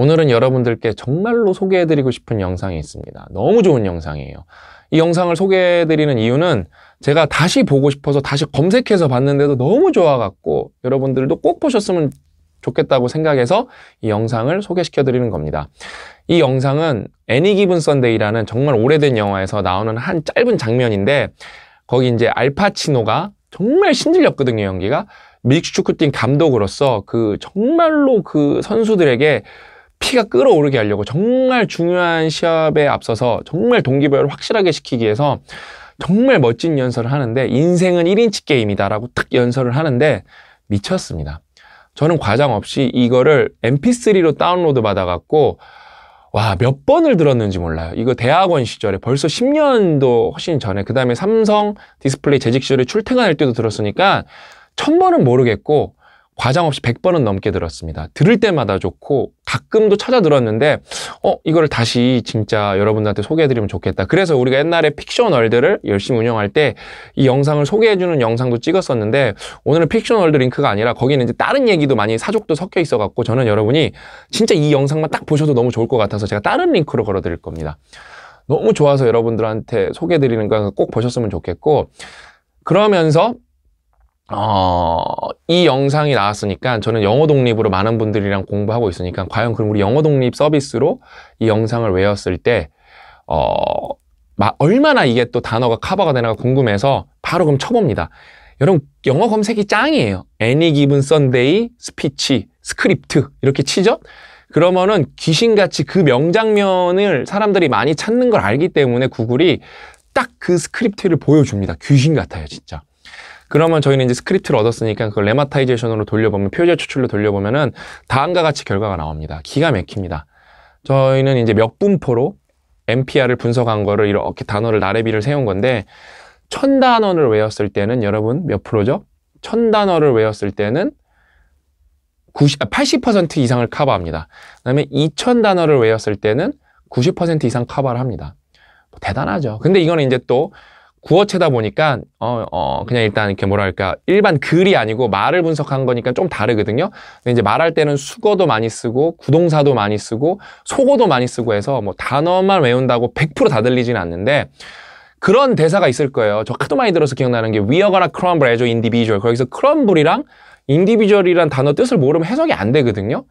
오늘은 여러분들께 정말로 소개해드리고 싶은 영상이 있습니다. 너무 좋은 영상이에요. 이 영상을 소개해드리는 이유는 제가 다시 보고 싶어서 다시 검색해서 봤는데도 너무 좋아갖고 여러분들도 꼭 보셨으면 좋겠다고 생각해서 이 영상을 소개시켜 드리는 겁니다. 이 영상은 애니 기분 선데이라는 정말 오래된 영화에서 나오는 한 짧은 장면인데 거기 이제 알파치노가 정말 신질렸거든요 연기가 밀크 축구팀 감독으로서 그 정말로 그 선수들에게 피가 끓어오르게 하려고 정말 중요한 시합에 앞서서 정말 동기부여를 확실하게 시키기 위해서 정말 멋진 연설을 하는데 인생은 1인치 게임이다라고 탁 연설을 하는데 미쳤습니다. 저는 과장 없이 이거를 mp3로 다운로드 받아갖고 와, 몇 번을 들었는지 몰라요. 이거 대학원 시절에 벌써 10년도 훨씬 전에, 그 다음에 삼성 디스플레이 재직 시절에 출퇴근할 때도 들었으니까, 천 번은 모르겠고, 과장 없이 100번은 넘게 들었습니다. 들을 때마다 좋고 가끔도 찾아 들었는데 어 이거를 다시 진짜 여러분들한테 소개해드리면 좋겠다. 그래서 우리가 옛날에 픽션 월드를 열심히 운영할 때 이 영상을 소개해주는 영상도 찍었었는데 오늘은 픽션 월드 링크가 아니라 거기는 이제 다른 얘기도 많이 사족도 섞여 있어갖고 저는 여러분이 진짜 이 영상만 딱 보셔도 너무 좋을 것 같아서 제가 다른 링크로 걸어드릴 겁니다. 너무 좋아서 여러분들한테 소개해드리는 거 꼭 보셨으면 좋겠고 그러면서 어... 이 영상이 나왔으니까 저는 영어 독립으로 많은 분들이랑 공부하고 있으니까 과연 그럼 우리 영어 독립 서비스로 이 영상을 외웠을 때 어, 얼마나 이게 또 단어가 커버가 되나 궁금해서 바로 그럼 쳐봅니다. 여러분 영어 검색이 짱이에요. Any given Sunday, s p e 스크립트 이렇게 치죠? 그러면은 귀신같이 그 명장면을 사람들이 많이 찾는 걸 알기 때문에 구글이 딱 그 스크립트를 보여줍니다. 귀신 같아요 진짜. 그러면 저희는 이제 스크립트를 얻었으니까 그걸 레마타이제이션으로 돌려보면 표제 추출로 돌려보면은 다음과 같이 결과가 나옵니다. 기가 막힙니다. 저희는 이제 몇 분포로 MPR을 분석한 거를 이렇게 단어를 나래비를 세운 건데 천 단어를 외웠을 때는 여러분 몇 프로죠? 천 단어를 외웠을 때는 90, 80% 아, 이상을 커버합니다. 그 다음에 2 0 0 0 단어를 외웠을 때는 90% 이상 커버를 합니다. 대단하죠. 근데 이거는 이제 또 구어체다 보니까 어, 어 그냥 일단 이렇게 뭐랄까 일반 글이 아니고 말을 분석한 거니까 좀 다르거든요. 근데 이제 말할 때는 수거도 많이 쓰고 구동사도 많이 쓰고 속어도 많이 쓰고 해서 뭐 단어만 외운다고 100%다 들리진 않는데 그런 대사가 있을 거예요. 저 하도 많이 들어서 기억나는 게 We are gonna crumble as individual. 거기서 crumble이랑 individual이란 단어 뜻을 모르면 해석이 안 되거든요.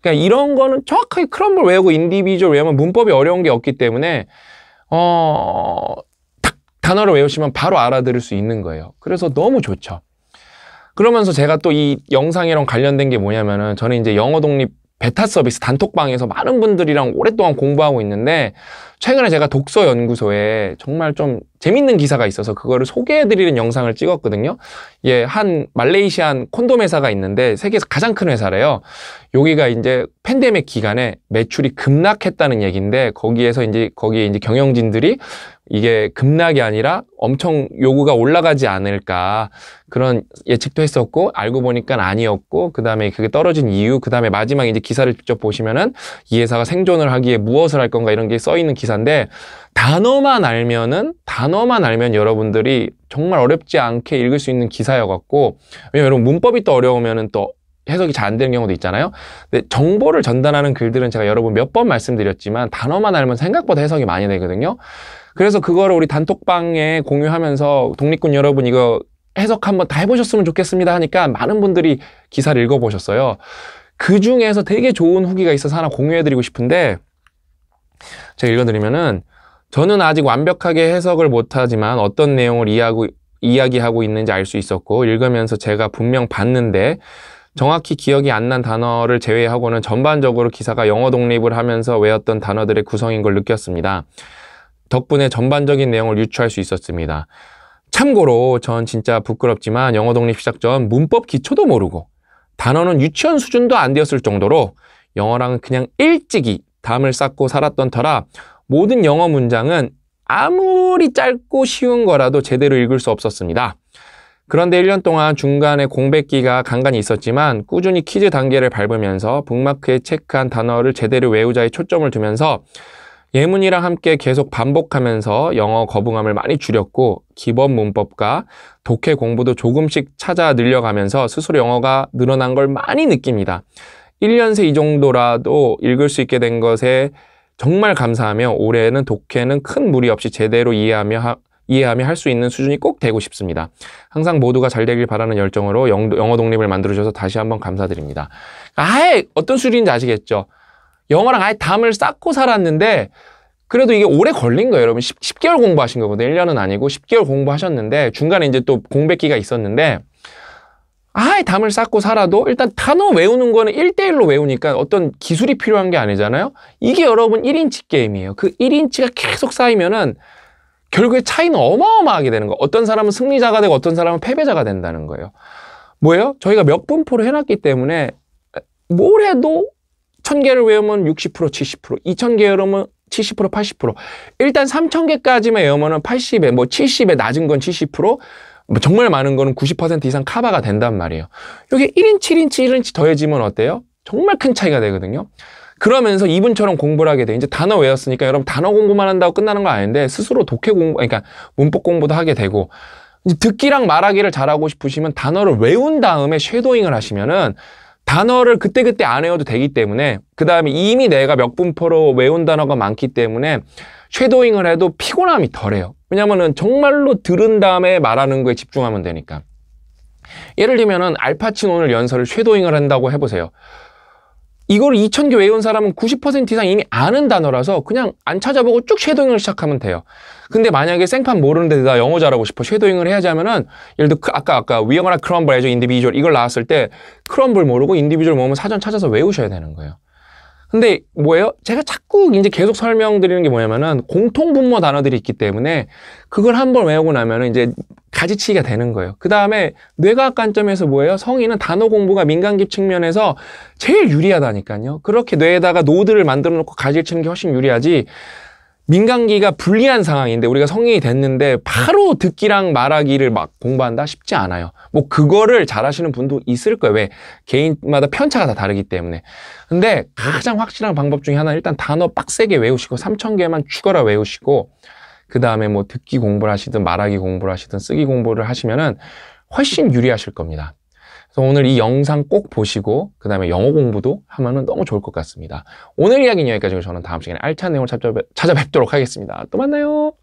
그러니까 이런 거는 정확하게 크럼블 외우고 인디비주얼 외우면 문법이 어려운 게 없기 때문에 어 단어를 외우시면 바로 알아들을 수 있는 거예요. 그래서 너무 좋죠. 그러면서 제가 또 이 영상이랑 관련된 게 뭐냐면은 저는 이제 영어 독립 베타 서비스 단톡방에서 많은 분들이랑 오랫동안 공부하고 있는데 최근에 제가 독서 연구소에 정말 좀 재밌는 기사가 있어서 그거를 소개해드리는 영상을 찍었거든요. 예, 한 말레이시안 콘돔 회사가 있는데 세계에서 가장 큰 회사래요. 여기가 이제 팬데믹 기간에 매출이 급락했다는 얘기인데 거기에서 이제 거기에 이제 경영진들이 이게 급락이 아니라 엄청 요구가 올라가지 않을까 그런 예측도 했었고 알고 보니까 아니었고 그 다음에 그게 떨어진 이유 그 다음에 마지막 이제 기사를 직접 보시면은 이 회사가 생존을 하기에 무엇을 할 건가 이런 게 써 있는 기사인데 단어만 알면은 단어만 알면 여러분들이 정말 어렵지 않게 읽을 수 있는 기사여 갖고 왜냐면 여러분 문법이 또 어려우면은 또 해석이 잘 안 되는 경우도 있잖아요. 근데 정보를 전달하는 글들은 제가 여러분 몇 번 말씀드렸지만 단어만 알면 생각보다 해석이 많이 되거든요. 그래서 그거를 우리 단톡방에 공유하면서 독립군 여러분 이거 해석 한번 다 해보셨으면 좋겠습니다 하니까 많은 분들이 기사를 읽어보셨어요. 그 중에서 되게 좋은 후기가 있어서 하나 공유해드리고 싶은데 제가 읽어드리면은 저는 아직 완벽하게 해석을 못하지만 어떤 내용을 이해하고, 이야기하고 있는지 알 수 있었고 읽으면서 제가 분명 봤는데 정확히 기억이 안 난 단어를 제외하고는 전반적으로 기사가 영어 독립을 하면서 외웠던 단어들의 구성인 걸 느꼈습니다. 덕분에 전반적인 내용을 유추할 수 있었습니다. 참고로 전 진짜 부끄럽지만 영어 독립 시작 전 문법 기초도 모르고 단어는 유치원 수준도 안 되었을 정도로 영어랑 은 그냥 일찍이 담을 쌓고 살았던 터라 모든 영어 문장은 아무리 짧고 쉬운 거라도 제대로 읽을 수 없었습니다. 그런데 1년 동안 중간에 공백기가 간간히 있었지만 꾸준히 퀴즈 단계를 밟으면서 북마크에 체크한 단어를 제대로 외우자에 초점을 두면서 예문이랑 함께 계속 반복하면서 영어 거부감을 많이 줄였고 기본 문법과 독해 공부도 조금씩 찾아 늘려가면서 스스로 영어가 늘어난 걸 많이 느낍니다. 1년새 이 정도라도 읽을 수 있게 된 것에 정말 감사하며 올해는 독해는 큰 무리 없이 제대로 이해하며 하, 이해하며 할 수 있는 수준이 꼭 되고 싶습니다. 항상 모두가 잘 되길 바라는 열정으로 영, 영어 독립을 만들어주셔서 다시 한번 감사드립니다. 아예 어떤 수준인지 아시겠죠? 영어랑 아예 담을 쌓고 살았는데 그래도 이게 오래 걸린 거예요, 여러분. 10, 10개월 공부하신 거거든요. 1년은 아니고 10개월 공부하셨는데 중간에 이제 또 공백기가 있었는데 아예 담을 쌓고 살아도 일단 단어 외우는 거는 1대1로 외우니까 어떤 기술이 필요한 게 아니잖아요. 이게 여러분 1인치 게임이에요. 그 1인치가 계속 쌓이면은 결국에 차이는 어마어마하게 되는 거. 어떤 사람은 승리자가 되고 어떤 사람은 패배자가 된다는 거예요. 뭐예요? 저희가 몇분포로 해놨기 때문에 뭘 해도 1000개를 외우면 60%, 70%, 2000개 외우면 70%, 80%. 일단 3000개까지만 외우면 80에, 뭐 70에 낮은 건 70%, 뭐 정말 많은 거는 90% 이상 카바가 된단 말이에요. 이게 1인치, 1인치, 1인치 더해지면 어때요? 정말 큰 차이가 되거든요. 그러면서 이분처럼 공부를 하게 돼. 이제 단어 외웠으니까 여러분 단어 공부만 한다고 끝나는 거 아닌데 스스로 독해 공부, 그러니까 문법 공부도 하게 되고 듣기랑 말하기를 잘하고 싶으시면 단어를 외운 다음에 쉐도잉을 하시면은 단어를 그때그때 안 외워도 되기 때문에 그 다음에 이미 내가 몇분포로 외운 단어가 많기 때문에 쉐도잉을 해도 피곤함이 덜해요. 왜냐면은 정말로 들은 다음에 말하는 거에 집중하면 되니까. 예를 들면은 알파치 오늘 연설을 쉐도잉을 한다고 해보세요. 이걸 2 0 0 0개 외운 사람은 90% 이상 이미 아는 단어라서 그냥 안 찾아보고 쭉 쉐도잉을 시작하면 돼요. 근데 만약에 생판 모르는데 나 영어 잘하고 싶어 쉐도잉을 해야지 하면은 예를 들어 그 아까 아까 위험한 크럼블 에저 인디비주얼 이걸 나왔을 때 크럼블 모르고 인디비주얼 모으면 사전 찾아서 외우셔야 되는 거예요. 근데 뭐예요? 제가 자꾸 이제 계속 설명드리는 게 뭐냐면은 공통분모 단어들이 있기 때문에 그걸 한 번 외우고 나면은 이제 가지치기가 되는 거예요. 그 다음에 뇌과학 관점에서 뭐예요? 성인은 단어 공부가 민간기 측면에서 제일 유리하다니까요. 그렇게 뇌에다가 노드를 만들어 놓고 가지를 치는 게 훨씬 유리하지 민간기가 불리한 상황인데 우리가 성인이 됐는데 바로 듣기랑 말하기를 막 공부한다 쉽지 않아요. 뭐 그거를 잘하시는 분도 있을 거예요. 왜 개인마다 편차가 다 다르기 때문에. 근데 가장 확실한 방법 중에 하나는 일단 단어 빡세게 외우시고 3천 개만 추가라 외우시고 그 다음에 뭐 듣기 공부를 하시든 말하기 공부를 하시든 쓰기 공부를 하시면은 훨씬 유리하실 겁니다. 그래서 오늘 이 영상 꼭 보시고 그 다음에 영어 공부도 하면 은 너무 좋을 것 같습니다. 오늘 이야기는 여기까지고 저는 다음 시간에 알찬 내용을 찾아뵙도록 하겠습니다. 또 만나요.